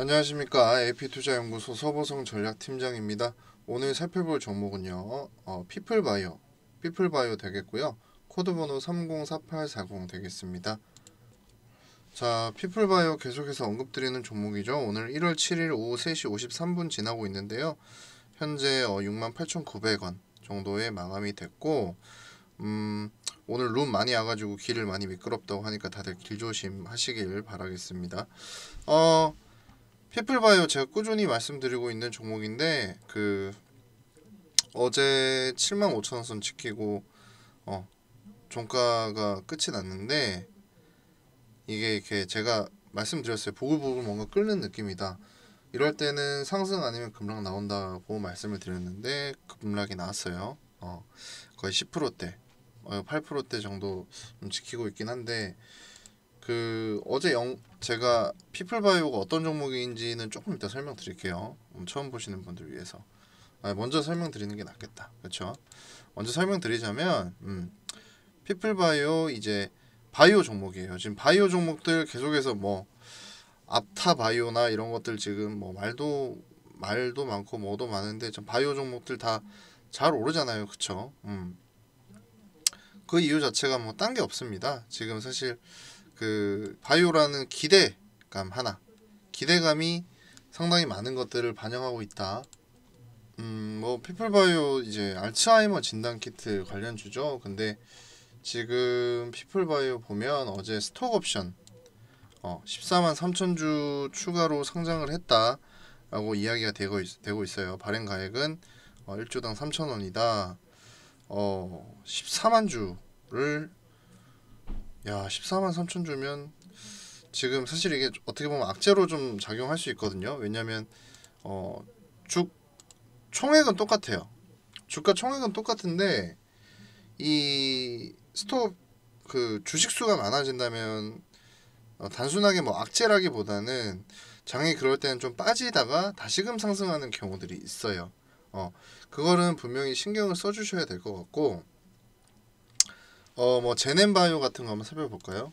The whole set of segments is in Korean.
안녕하십니까. AP투자연구소 서보성 전략팀장입니다. 오늘 살펴볼 종목은요. 어, 피플바이오, 피플바이오 되겠고요. 코드번호 304840 되겠습니다. 자, 피플바이오 계속해서 언급드리는 종목이죠. 오늘 1월 7일 오후 3시 53분 지나고 있는데요. 현재 어, 68,900원 정도에 마감이 됐고 음, 오늘 룸 많이 와가지고 길을 많이 미끄럽다고 하니까 다들 길조심 하시길 바라겠습니다. 어... 피플바이오 제가 꾸준히 말씀드리고 있는 종목인데 그 어제 7만 5천 원선 지키고 어 종가가 끝이 났는데 이게 이렇게 제가 말씀드렸어요 보글보글 뭔가 끓는 느낌이다 이럴 때는 상승 아니면 급락 나온다고 말씀을 드렸는데 급락이 나왔어요 어 거의 10%대 8%대 어, 정도 지키고 있긴 한데 그 어제 영 제가 피플바이오가 어떤 종목인지는 조금 이따 설명드릴게요. 음, 처음 보시는 분들 위해서. 아, 먼저 설명드리는 게 낫겠다. 그렇죠? 먼저 설명드리자면 음, 피플바이오 이제 바이오 종목이에요. 지금 바이오 종목들 계속해서 뭐 앞타바이오나 이런 것들 지금 뭐 말도 말도 많고 뭐도 많은데 전 바이오 종목들 다 잘 오르잖아요. 그쵸? 음. 그 이유 자체가 뭐 딴 게 없습니다. 지금 사실 그 바이오라는 기대감 하나 기대감이 상당히 많은 것들을 반영하고 있다. 음, 뭐 피플바이오 이제 알츠하이머 진단 키트 관련주죠. 근데 지금 피플바이오 보면 어제 스톡 옵션 어, 14만 3천 주 추가로 상장을 했다라고 이야기가 되고, 있, 되고 있어요. 발행 가액은 어, 1조당 3천 원이다. 어, 14만 주를 야 14만 3천 주면 지금 사실 이게 어떻게 보면 악재로 좀 작용할 수 있거든요. 왜냐면 어, 주 총액은 똑같아요. 주가 총액은 똑같은데 이 스톱 그 주식 수가 많아진다면 어, 단순하게 뭐 악재라기보다는 장이 그럴 때는 좀 빠지다가 다시금 상승하는 경우들이 있어요. 어 그거는 분명히 신경을 써주셔야 될 것 같고 어뭐 제넨바이오 같은 거 한번 살펴볼까요?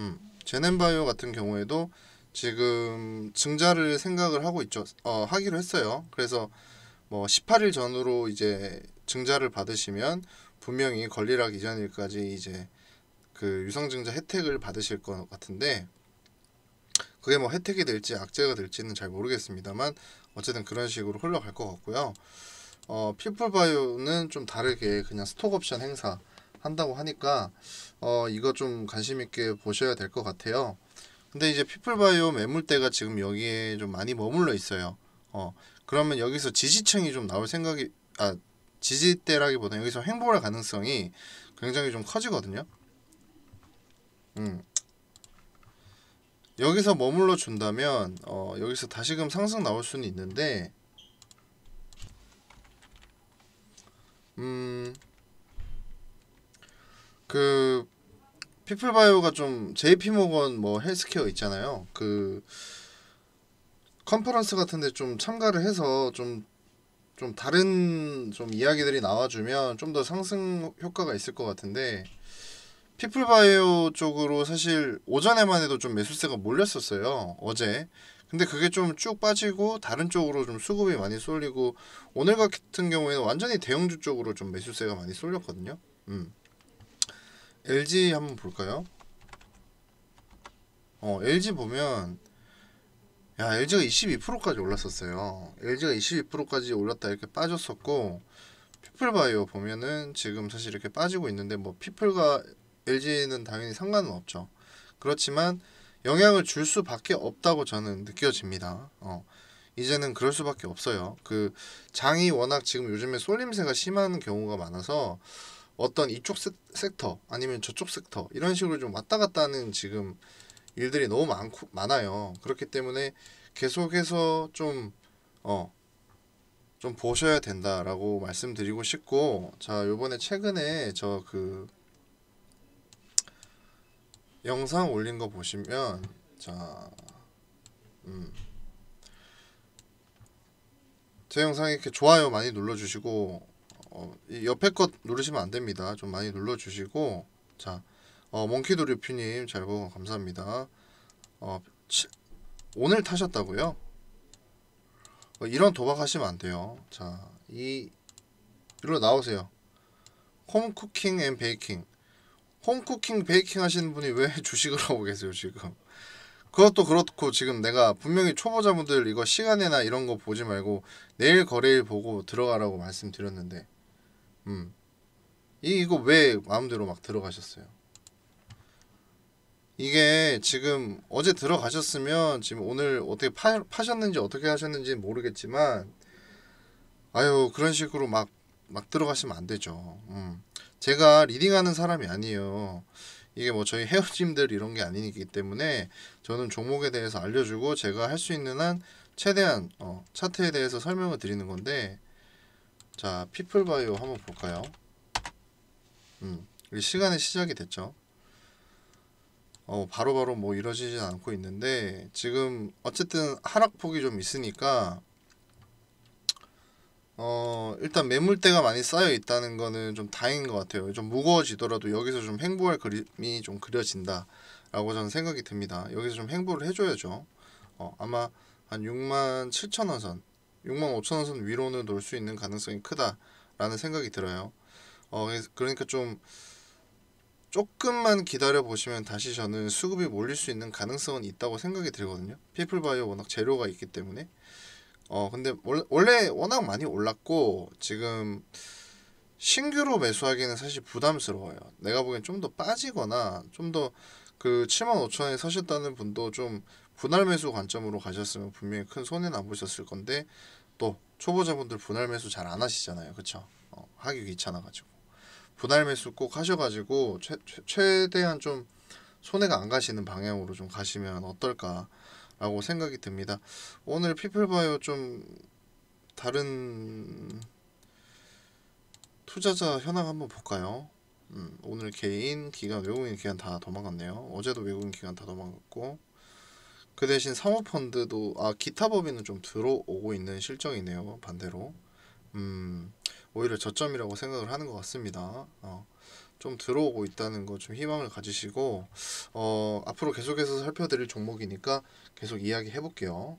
음, 제넨바이오 같은 경우에도 지금 증자를 생각을 하고 있죠. 어, 하기로 했어요. 그래서 뭐 18일 전으로 이제 증자를 받으시면 분명히 권리락 이전일까지 이제 그 유상증자 혜택을 받으실 것 같은데 그게 뭐 혜택이 될지 악재가 될지는 잘 모르겠습니다만 어쨌든 그런 식으로 흘러갈 것 같고요. 어, 피플바이오는 좀 다르게 그냥 스톡옵션 행사 한다고 하니까 어, 이거 좀 관심 있게 보셔야 될 것 같아요. 근데 이제 피플바이오 매물대가 지금 여기에 좀 많이 머물러 있어요. 어, 그러면 여기서 지지층이 좀 나올 생각이 아 지지대라기보다 여기서 횡보할 가능성이 굉장히 좀 커지거든요. 음. 여기서 머물러 준다면 어, 여기서 다시금 상승 나올 수는 있는데 피플바이오가좀 JP모건 뭐 헬스케어 있잖아요. 그 컨퍼런스 같은데 좀 참가를 해서 좀좀 좀 다른 좀 이야기들이 나와주면 좀 더 상승 효과가 있을 것 같은데 피플바이오 쪽으로 사실 오전에만 해도 좀 매수세가 몰렸었어요 어제 근데 그게 좀 쭉 빠지고 다른 쪽으로 좀 수급이 많이 쏠리고 오늘 같은 경우에는 완전히 대형주 쪽으로 좀 매수세가 많이 쏠렸거든요 음. LG 한번 볼까요? 어, LG 보면 야, LG가 22%까지 올랐었어요. LG가 22%까지 올랐다 이렇게 빠졌었고 피플바이오 보면은 지금 사실 이렇게 빠지고 있는데 뭐 피플과 LG는 당연히 상관은 없죠. 그렇지만 영향을 줄 수밖에 없다고 저는 느껴집니다. 어. 이제는 그럴 수밖에 없어요. 그 장이 워낙 지금 요즘에 쏠림새가 심한 경우가 많아서 어떤 이쪽 섹터 아니면 저쪽 섹터 이런 식으로 좀 왔다 갔다 하는 지금 일들이 너무 많고 많아요. 그렇기 때문에 계속해서 좀 어, 좀 보셔야 된다라고 말씀드리고 싶고 자 요번에 최근에 저 그 영상 올린 거 보시면 자 음. 제 영상 이렇게 좋아요 많이 눌러주시고 어, 옆에 것 누르시면 안 됩니다. 좀 많이 눌러주시고 자 어, 몽키도류피님 잘 보고 감사합니다. 어, 치, 오늘 타셨다고요? 어, 이런 도박하시면 안 돼요. 자, 이 일로 나오세요. 홈쿠킹 앤 베이킹. 홈쿠킹 베이킹 하시는 분이 왜 주식을 하고 계세요 지금? 그것도 그렇고 지금 내가 분명히 초보자분들 이거 시간에나 이런 거 보지 말고 내일 거래일 보고 들어가라고 말씀드렸는데 음. 이 이거 왜 마음대로 막 들어가셨어요? 이게 지금 어제 들어가셨으면 지금 오늘 어떻게 파, 파셨는지 어떻게 하셨는지 모르겠지만 아유 그런 식으로 막 막 들어가시면 안 되죠. 음. 제가 리딩하는 사람이 아니에요. 이게 뭐 저희 헤어짐들 이런 게 아니기 때문에 저는 종목에 대해서 알려주고 제가 할 수 있는 한 최대한 어, 차트에 대해서 설명을 드리는 건데 자, 피플바이오 한번 볼까요? 음, 우리 시간의 시작이 됐죠. 어, 바로바로 뭐 이뤄지진 않고 있는데 지금 어쨌든 하락폭이 좀 있으니까 어, 일단 매물대가 많이 쌓여 있다는 거는 좀 다행인 것 같아요. 좀 무거워지더라도 여기서 좀 행보할 그림이 좀 그려진다라고 저는 생각이 듭니다. 여기서 좀 행보를 해줘야죠. 어, 아마 한 6만 7천 원 선, 6만 5천 원선 위로는 놀 수 있는 가능성이 크다라는 생각이 들어요. 어, 그러니까 좀 조금만 기다려 보시면 다시 저는 수급이 몰릴 수 있는 가능성은 있다고 생각이 들거든요. 피플바이오 워낙 재료가 있기 때문에. 어 근데 원래 워낙 많이 올랐고 지금 신규로 매수하기는 사실 부담스러워요. 내가 보기엔 좀 더 빠지거나 좀 더 그 7만 5천 원에 서셨다는 분도 좀 분할 매수 관점으로 가셨으면 분명히 큰 손해는 안 보셨을 건데 또 초보자분들 분할 매수 잘 안 하시잖아요. 그렇죠? 어, 하기 귀찮아 가지고. 분할 매수 꼭 하셔 가지고 최대한 좀 손해가 안 가시는 방향으로 좀 가시면 어떨까라고 생각이 듭니다. 오늘 피플바이오 좀 다른 투자자 현황 한번 볼까요? 음, 오늘 개인, 기간 외국인 기간다 도망갔네요. 어제도 외국인 기간다 도망갔고 그 대신 사모펀드도 아 기타 법인은 좀 들어오고 있는 실정이네요. 반대로 음, 오히려 저점이라고 생각을 하는 것 같습니다. 어, 좀 들어오고 있다는 거 좀 희망을 가지시고 어, 앞으로 계속해서 살펴드릴 종목이니까 계속 이야기 해볼게요.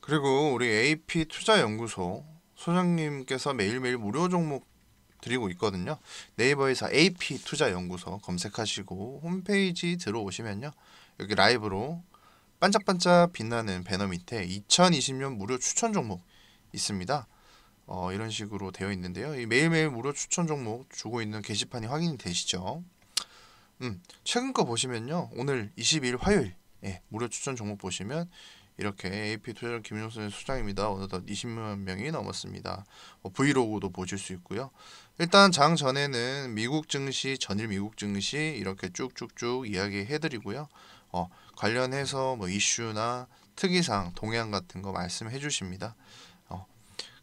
그리고 우리 AP 투자연구소 소장님께서 매일매일 무료 종목 드리고 있거든요. 네이버에서 AP 투자연구소 검색하시고 홈페이지 들어오시면요. 여기 라이브로 반짝반짝 빛나는 배너 밑에 2020년 무료 추천 종목 있습니다. 어, 이런 식으로 되어 있는데요. 매일매일 무료 추천 종목 주고 있는 게시판이 확인이 되시죠. 음, 최근 거 보시면요. 오늘 22일 화요일 예, 무료 추천 종목 보시면 이렇게 AP 투자전 김용순 소장입니다. 어느덧 20만 명이 넘었습니다. 어, 브이로그도 보실 수 있고요. 일단 장 전에는 미국 증시, 전일 미국 증시 이렇게 쭉쭉쭉 이야기해드리고요. 어, 관련해서 뭐 이슈나 특이사항, 동향 같은 거 말씀해 주십니다. 어,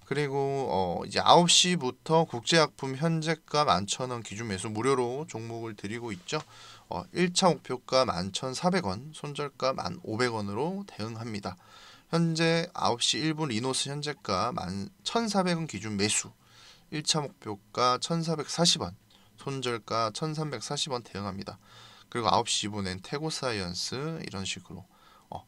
그리고 어, 이제 9시부터 국제약품 현재가 11,000원 기준 매수 무료로 종목을 드리고 있죠. 어, 1차 목표가 11,400원, 손절가 1,500원으로 대응합니다. 현재 9시 1분 리노스 현재가 1,400원 기준 매수, 1차 목표가 1,440원, 손절가 1,340원 대응합니다. 그리고 9시 2분엔 태고 사이언스 이런 식으로 어.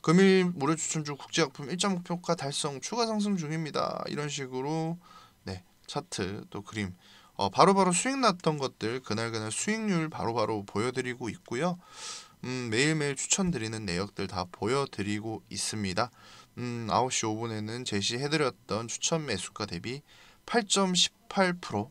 금일 무료 추천주 국제약품 1정 목표가 달성 추가 상승 중입니다. 이런 식으로 네 차트 또 그림 어, 바로바로 수익 났던 것들 그날그날 수익률 바로바로 바로 보여드리고 있고요. 음, 매일매일 추천드리는 내역들 다 보여드리고 있습니다. 음, 9시 5분에는 제시해드렸던 추천 매수가 대비 8.18%